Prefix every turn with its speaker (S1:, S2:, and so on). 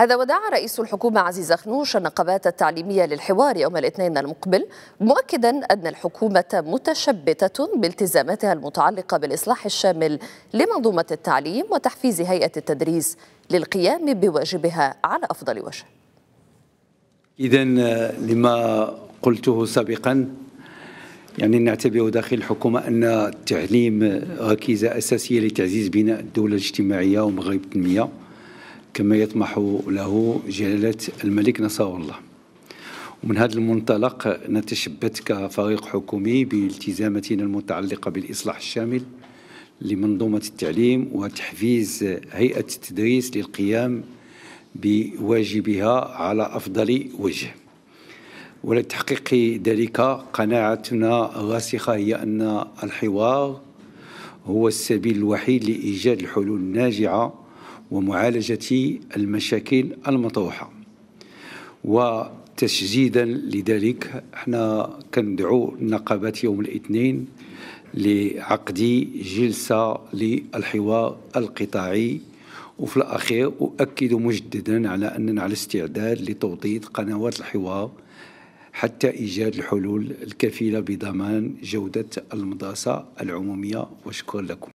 S1: هذا ودعا رئيس الحكومة عزيز أخنوش النقابات التعليمية للحوار يوم الاثنين المقبل مؤكدا أن الحكومة متشبتة بالتزاماتها المتعلقة بالإصلاح الشامل لمنظومة التعليم وتحفيز هيئة التدريس للقيام بواجبها على أفضل وجه
S2: إذا آه، لما قلته سابقا يعني نعتبر داخل الحكومة أن التعليم آه، ركيزة أساسية لتعزيز بناء الدولة الاجتماعية ومغرب التنمية كما يطمح له جلالة الملك نصر الله ومن هذا المنطلق نتشبت كفريق حكومي بالتزاماتنا المتعلقة بالإصلاح الشامل لمنظومة التعليم وتحفيز هيئة التدريس للقيام بواجبها على أفضل وجه ولتحقيق ذلك قناعتنا الراسخة هي أن الحوار هو السبيل الوحيد لإيجاد الحلول الناجعة ومعالجة المشاكل المطروحة وتشجيدا لذلك احنا كندعو النقابات يوم الاثنين لعقد جلسة للحوار القطاعي وفي الأخير أؤكد مجددا على أننا على استعداد لتوطيد قنوات الحوار حتى إيجاد الحلول الكفيلة بضمان جودة المدرسة العمومية وشكرا لكم